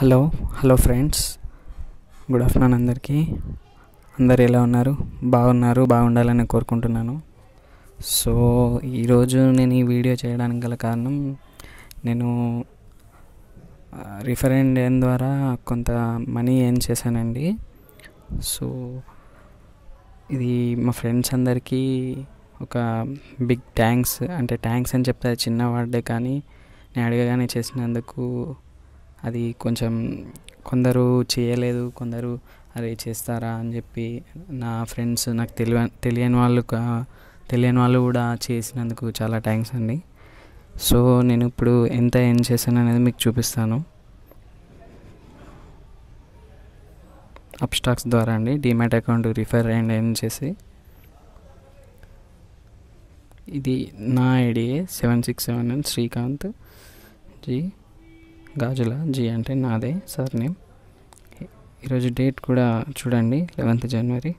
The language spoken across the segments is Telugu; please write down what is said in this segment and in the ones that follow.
Hello hello friends good afternoon అందరికీ అందరు ఎలా ఉన్నారు బాగున్నారు బాగుండాలని కోరుకుంటున్నాను సో ఈరోజు నేను ఈ వీడియో చేయడానికి గల కారణం నేను రిఫరెండ్ ద్వారా కొంత మనీ ఏం చేశానండి సో ఇది మా ఫ్రెండ్స్ అందరికీ ఒక బిగ్ థ్యాంక్స్ అంటే థ్యాంక్స్ అని చెప్తే చిన్న వాడే కానీ నేను అడగగానే చేసినందుకు అది కొంచెం కొందరు చేయలేదు కొందరు అరే చేస్తారా అని చెప్పి నా ఫ్రెండ్స్ నాకు తెలియ తెలియని వాళ్ళు తెలియని వాళ్ళు కూడా చేసినందుకు చాలా థ్యాంక్స్ అండి సో నేను ఇప్పుడు ఎంత ఏం చేశాను అనేది మీకు చూపిస్తాను అప్స్టాక్స్ ద్వారా అండి డిమాట్ అకౌంట్ రిఫర్ అండ్ ఏం చేసి ఇది నా ఐడియే seven six seven and Srikanth ji Gajula ji అంటే నాదే సార్ నేమ్ ఈరోజు డేట్ కూడా చూడండి లెవెంత్ జనవరి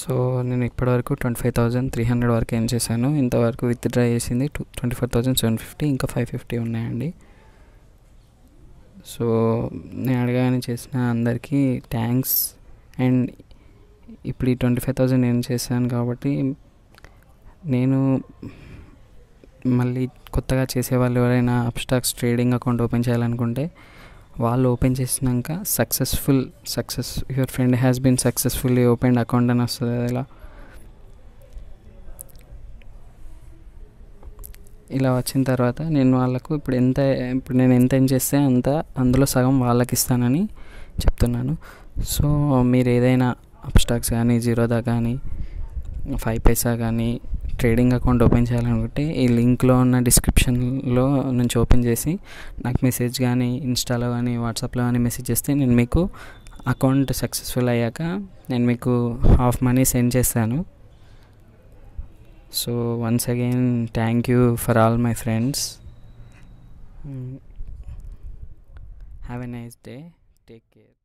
సో నేను ఇప్పటివరకు twenty five thousand three hundred వరకు ఏం చేశాను ఇంతవరకు విత్డ్రా చేసింది two twenty four thousand seven fifty ఇంకా ఫైవ్ ఫిఫ్టీ ఉన్నాయండి సో నేను అడగానే చేసిన అందరికీ థ్యాంక్స్ అండ్ ఇప్పుడు ఈ ట్వంటీ ఫైవ్ థౌజండ్ నేను చేశాను కాబట్టి నేను మళ్ళీ కొత్తగా చేసేవాళ్ళు ఎవరైనా అప్స్టాక్స్ ట్రేడింగ్ అకౌంట్ ఓపెన్ చేయాలనుకుంటే వాళ్ళు ఓపెన్ చేసినాక successful success your friend has been successfully open account అని వస్తుంది అలా ఇలా వచ్చిన తర్వాత నేను వాళ్ళకు ఇప్పుడు ఎంత ఇప్పుడు నేను ఎంత ఏం చేస్తే అంత అందులో సగం వాళ్ళకి ఇస్తానని చెప్తున్నాను సో మీరు ఏదైనా అప్స్టాక్స్ కానీ జీరోదా కానీ ఫైవ్ పైసా కానీ ట్రేడింగ్ అకౌంట్ ఓపెన్ చేయాలనుకుంటే ఈ లింక్లో ఉన్న డిస్క్రిప్షన్లో నుంచి ఓపెన్ చేసి నాకు మెసేజ్ కానీ ఇన్స్టాలో కానీ వాట్సాప్లో కానీ మెసేజ్ చేస్తే నేను మీకు అకౌంట్ సక్సెస్ఫుల్ అయ్యాక నేను మీకు హాఫ్ మనీ సెండ్ చేస్తాను so once again thank you for all my friends mm. have a nice day take care